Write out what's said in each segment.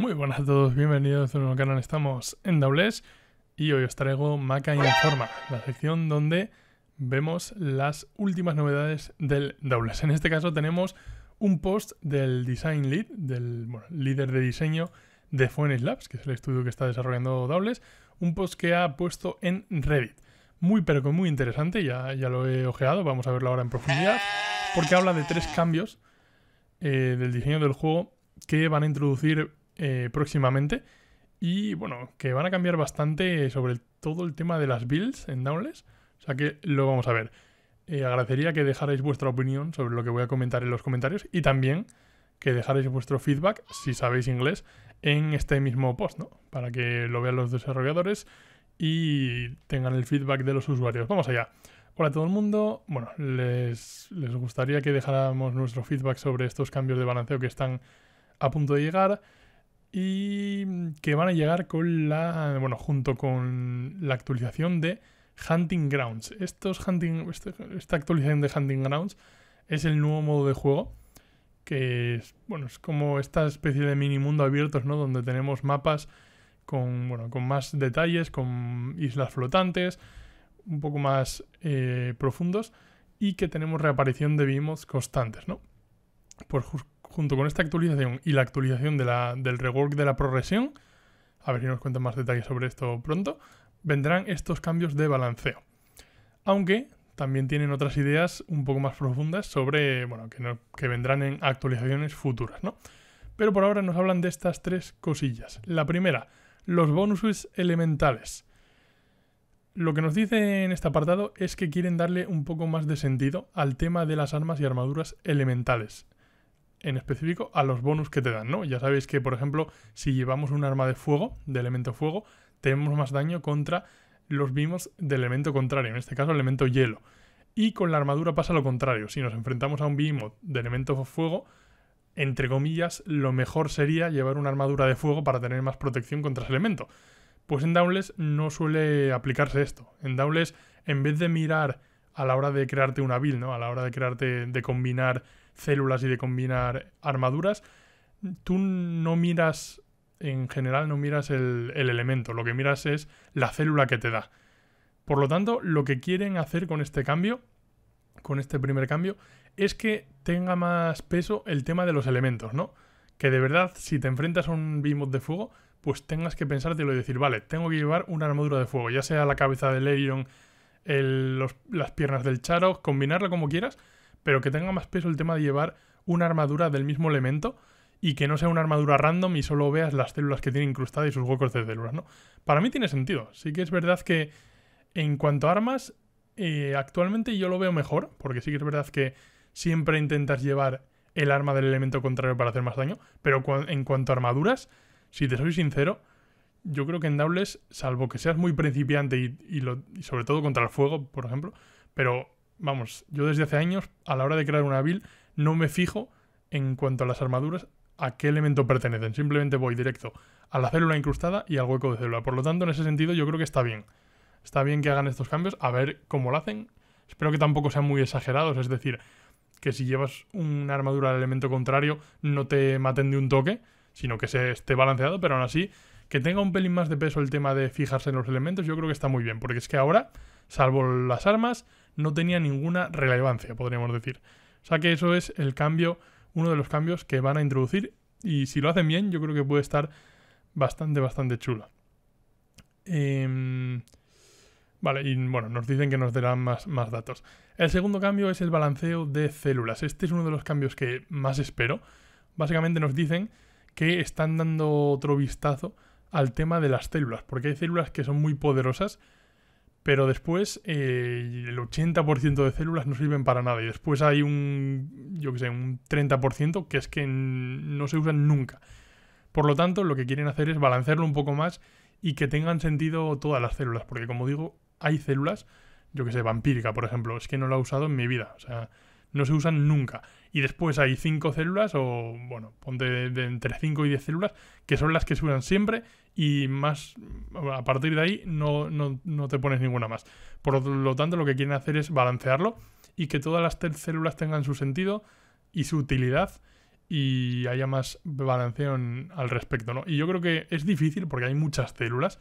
Muy buenas a todos, bienvenidos a nuevo canal, estamos en Doubles y hoy os traigo Maca Informa, la sección donde vemos las últimas novedades del Doubles. En este caso tenemos un post del Design Lead, del líder de diseño de Phoenix Labs, que es el estudio que está desarrollando Doubles un post que ha puesto en Reddit. Muy pero muy interesante, ya, ya lo he ojeado, vamos a verlo ahora en profundidad, porque habla de tres cambios eh, del diseño del juego que van a introducir eh, próximamente. Y bueno, que van a cambiar bastante sobre todo el tema de las builds en Downless. O sea que lo vamos a ver. Eh, agradecería que dejarais vuestra opinión sobre lo que voy a comentar en los comentarios y también que dejarais vuestro feedback, si sabéis inglés, en este mismo post, ¿no? Para que lo vean los desarrolladores y tengan el feedback de los usuarios. Vamos allá. Hola a todo el mundo. Bueno, les, les gustaría que dejáramos nuestro feedback sobre estos cambios de balanceo que están a punto de llegar y mm, que van a llegar con la bueno junto con la actualización de Hunting Grounds. Estos hunting, este, esta actualización de Hunting Grounds es el nuevo modo de juego que es, bueno es como esta especie de mini mundo abiertos, ¿no? Donde tenemos mapas con con más detalles, con islas flotantes, un poco más eh, profundos y que tenemos reaparición de vimos constantes, ¿no? Pues junto con esta actualización y la actualización del rework de la progresión, a ver si nos cuentan más detalles sobre esto pronto, vendrán estos cambios de balanceo. Aunque también tienen otras ideas un poco más profundas sobre, bueno, que, que vendrán en actualizaciones futuras, ¿no? Pero por ahora nos hablan de estas tres cosillas. La primera, los bonuses elementales. Lo que nos dice en este apartado es que quieren darle un poco más de sentido al tema de las armas y armaduras elementales en específico a los bonus que te dan, ¿no? Ya sabéis que, por ejemplo, si llevamos un arma de fuego, de elemento fuego, tenemos más daño contra los mismos de elemento contrario, en este caso elemento hielo. Y con la armadura pasa lo contrario. Si nos enfrentamos a un bimo de elemento fuego, entre comillas, lo mejor sería llevar una armadura de fuego para tener más protección contra ese elemento. Pues en daules no suele aplicarse esto. En daules en vez de mirar a la hora de crearte una build, ¿no? A la hora de crearte, de combinar células y de combinar armaduras, tú no miras, en general no miras el, elemento, lo que miras es la célula que te da. Por lo tanto, lo que quieren hacer con este cambio, con este primer cambio, es que tenga más peso el tema de los elementos, ¿no? Que de verdad, si te enfrentas a un Beamoth de fuego, pues tengas que pensártelo y decir, vale, tengo que llevar una armadura de fuego, ya sea la cabeza de Legion, las piernas del Charo, combinarla como quieras, pero que tenga más peso el tema de llevar una armadura del mismo elemento y que no sea una armadura random y solo veas las células que tiene incrustadas y sus huecos de células, ¿no? Para mí tiene sentido. Sí que es verdad que en cuanto a armas, eh, actualmente yo lo veo mejor, porque sí que es verdad que siempre intentas llevar el arma del elemento contrario para hacer más daño, pero en cuanto a armaduras, si te soy sincero, yo creo que en Doubles, salvo que seas muy principiante y sobre todo contra el fuego, por ejemplo, pero vamos, yo desde hace años, a la hora de crear una build, no me fijo en cuanto a las armaduras a qué elemento pertenecen. Simplemente voy directo a la célula incrustada y al hueco de célula. Por lo tanto, en ese sentido, yo creo que está bien. Está bien que hagan estos cambios, a ver cómo lo hacen. Espero que tampoco sean muy exagerados, es decir, que si llevas una armadura al elemento contrario, no te maten de un toque, sino que se esté balanceado, pero aún así, que tenga un pelín más de peso el tema de fijarse en los elementos, yo creo que está muy bien, porque es que ahora, salvo las armas, no tenía ninguna relevancia, podríamos decir. O sea que eso es el cambio, uno de los cambios que van a introducir y si lo hacen bien, yo creo que puede estar bastante, bastante chula. Em, vale, y bueno, nos dicen que nos darán más, más datos. El segundo cambio es el balanceo de células. Este es uno de los cambios que más espero. Básicamente nos dicen que están dando otro vistazo al tema de las células, porque hay células que son muy poderosas, pero después eh, el 80% de células no sirven para nada y después hay un, yo que sé, un 30% que es que no se usan nunca. Por lo tanto, lo que quieren hacer es balancearlo un poco más y que tengan sentido todas las células, porque como digo, hay células, yo que sé, vampírica, por ejemplo, es que no la he usado en mi vida, o sea, no se usan nunca. Y después hay 5 células, o bueno, ponte entre 5 y 10 células, que son las que se usan siempre y más a partir de ahí no, te pones ninguna más. Por lo tanto, lo que quieren hacer es balancearlo y que todas las células tengan su sentido y su utilidad y haya más balanceo al respecto, ¿no? Y yo creo que es difícil porque hay muchas células,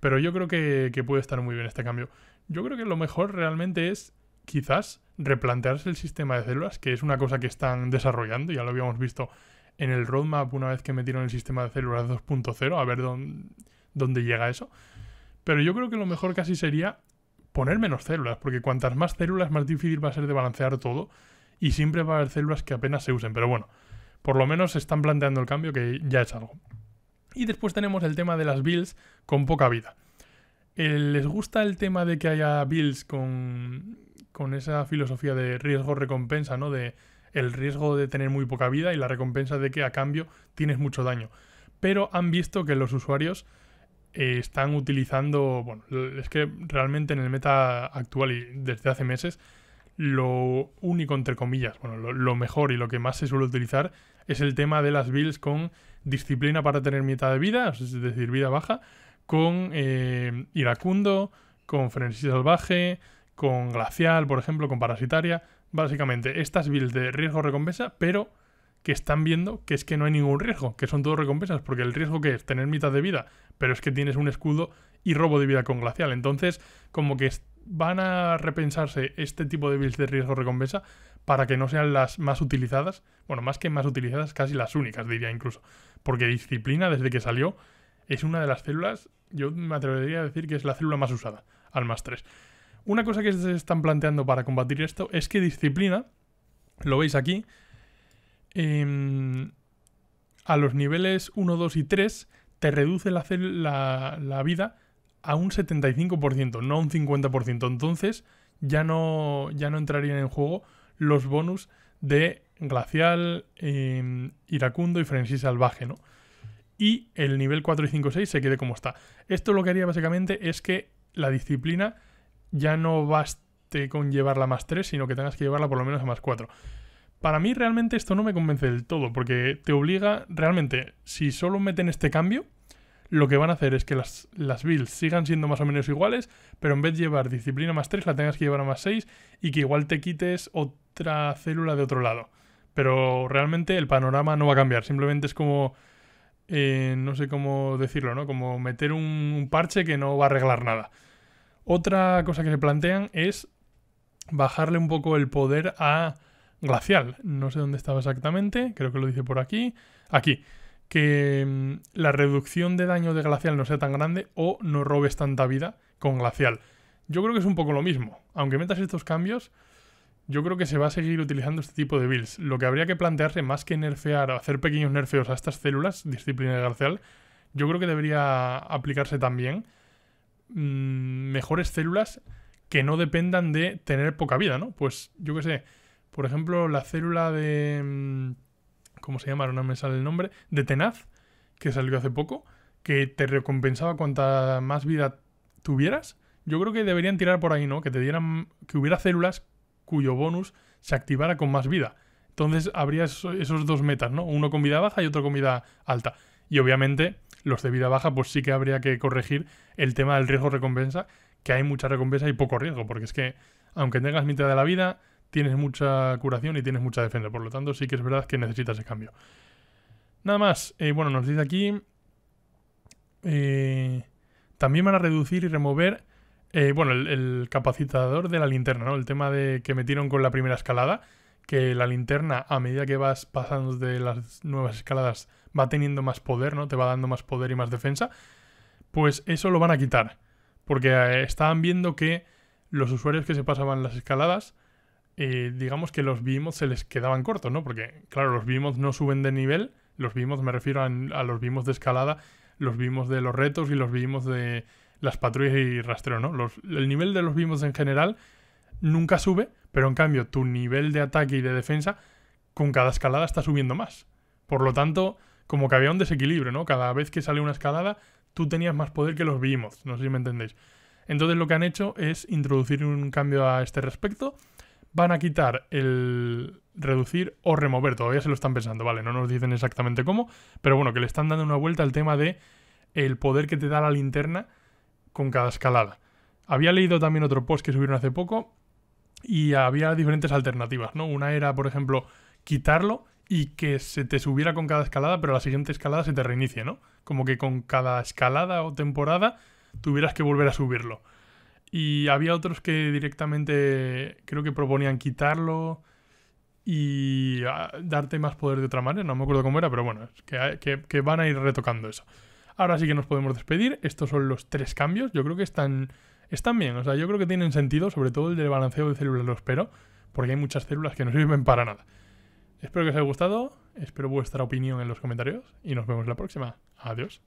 pero yo creo que, que, puede estar muy bien este cambio. Yo creo que lo mejor realmente es, quizás, replantearse el sistema de células, que es una cosa que están desarrollando, ya lo habíamos visto en el roadmap una vez que metieron el sistema de células 2.0, a ver dónde, dónde llega eso. Pero yo creo que lo mejor casi sería poner menos células, porque cuantas más células, más difícil va a ser de balancear todo y siempre va a haber células que apenas se usen. Pero bueno, por lo menos se están planteando el cambio, que ya es algo. Y después tenemos el tema de las builds con poca vida. Eh, ¿Les gusta el tema de que haya builds con, con esa filosofía de riesgo-recompensa, ¿no? De el riesgo de tener muy poca vida y la recompensa de que a cambio tienes mucho daño. Pero han visto que los usuarios eh, están utilizando, bueno, es que realmente en el meta actual y desde hace meses, lo único entre comillas, bueno, lo, mejor y lo que más se suele utilizar es el tema de las builds con disciplina para tener mitad de vida, es decir, vida baja, con eh, iracundo, con frenesí salvaje, con Glacial, por ejemplo, con Parasitaria. Básicamente, estas builds de riesgo-recompensa, pero que están viendo que es que no hay ningún riesgo, que son todo recompensas, porque el riesgo que es tener mitad de vida, pero es que tienes un escudo y robo de vida con glacial. Entonces, como que van a repensarse este tipo de builds de riesgo-recompensa para que no sean las más utilizadas, bueno, más que más utilizadas, casi las únicas, diría incluso, porque disciplina desde que salió es una de las células, yo me atrevería a decir que es la célula más usada, al más 3. Una cosa que se están planteando para combatir esto es que disciplina, lo veis aquí, em, a los niveles 1, 2 y 3 te reduce la, vida a un 75%, no a un 50%. Entonces ya no, ya no entrarían en juego los bonus de Glacial, em, Iracundo y Frenesí Salvaje, ¿no? Y el nivel 4 y 5 6 se quede como está. Esto lo que haría básicamente es que la disciplina ya no baste con llevarla más 3, sino que tengas que llevarla por lo menos a más 4. Para mí realmente esto no me convence del todo, porque te obliga, realmente, si solo meten este cambio, lo que van a hacer es que las, las builds sigan siendo más o menos iguales, pero en vez de llevar disciplina más 3, la tengas que llevar a más 6 y que igual te quites otra célula de otro lado. Pero realmente el panorama no va a cambiar, simplemente es como... Eh, no sé cómo decirlo, ¿no? Como meter un parche que no va a arreglar nada. Otra cosa que se plantean es bajarle un poco el poder a Glacial. No sé dónde estaba exactamente, creo que lo dice por aquí. Aquí. Que mm, la reducción de daño de Glacial no sea tan grande o no robes tanta vida con Glacial. Yo creo que es un poco lo mismo. Aunque metas estos cambios, yo creo que se va a seguir utilizando este tipo de builds. Lo que habría que plantearse, más que nerfear o hacer pequeños nerfeos a estas células, disciplina de Glacial, yo creo que debería aplicarse también Mm, mejores células que no dependan de tener poca vida, ¿no? Pues yo qué sé, por ejemplo, la célula de... Mm, ¿Cómo se llama? No me sale el nombre. De Tenaz, que salió hace poco, que te recompensaba cuanta más vida tuvieras. Yo creo que deberían tirar por ahí, ¿no? Que te dieran... Que hubiera células cuyo bonus se activara con más vida. Entonces habría esos dos metas, ¿no? Uno con vida baja y otro con vida alta. Y obviamente los de vida baja, pues sí que habría que corregir el tema del riesgo-recompensa, que hay mucha recompensa y poco riesgo, porque es que aunque tengas mitad de la vida, tienes mucha curación y tienes mucha defensa, por lo tanto sí que es verdad que necesitas ese cambio. Nada más, eh, bueno, nos dice aquí... Eh, también van a reducir y remover... Eh, bueno, el, el, capacitador de la linterna, ¿no? El tema de que metieron con la primera escalada que la linterna, a medida que vas pasando de las nuevas escaladas, va teniendo más poder, ¿no? Te va dando más poder y más defensa. Pues eso lo van a quitar. Porque eh, estaban viendo que los usuarios que se pasaban las escaladas, eh, digamos que los vimos se les quedaban cortos, ¿no? Porque, claro, los vimos no suben de nivel. Los vimos me refiero a, los vimos de escalada, los vimos de los retos y los vimos de las patrullas y rastreo, ¿no? el nivel de los vimos en general nunca sube pero en cambio, tu nivel de ataque y de defensa con cada escalada está subiendo más. Por lo tanto, como que había un desequilibrio, ¿no? Cada vez que sale una escalada, tú tenías más poder que los vimos No sé si me entendéis. Entonces lo que han hecho es introducir un cambio a este respecto. Van a quitar el reducir o remover. Todavía se lo están pensando, ¿vale? No nos dicen exactamente cómo. Pero bueno, que le están dando una vuelta al tema de el poder que te da la linterna con cada escalada. Había leído también otro post que subieron hace poco y había diferentes alternativas, ¿no? Una era, por ejemplo, quitarlo y que se te subiera con cada escalada, pero la siguiente escalada se te reinicie, ¿no? Como que con cada escalada o temporada tuvieras que volver a subirlo. Y había otros que directamente creo que proponían quitarlo y ah, darte más poder de otra manera, no me acuerdo cómo era, pero bueno, es que, que van a ir retocando eso. Ahora sí que nos podemos despedir, estos son los tres cambios, yo creo que están están bien. O sea, yo creo que tienen sentido, sobre todo el del balanceo de células, lo espero, porque hay muchas células que no sirven para nada. Espero que os haya gustado, espero vuestra opinión en los comentarios y nos vemos la próxima. Adiós.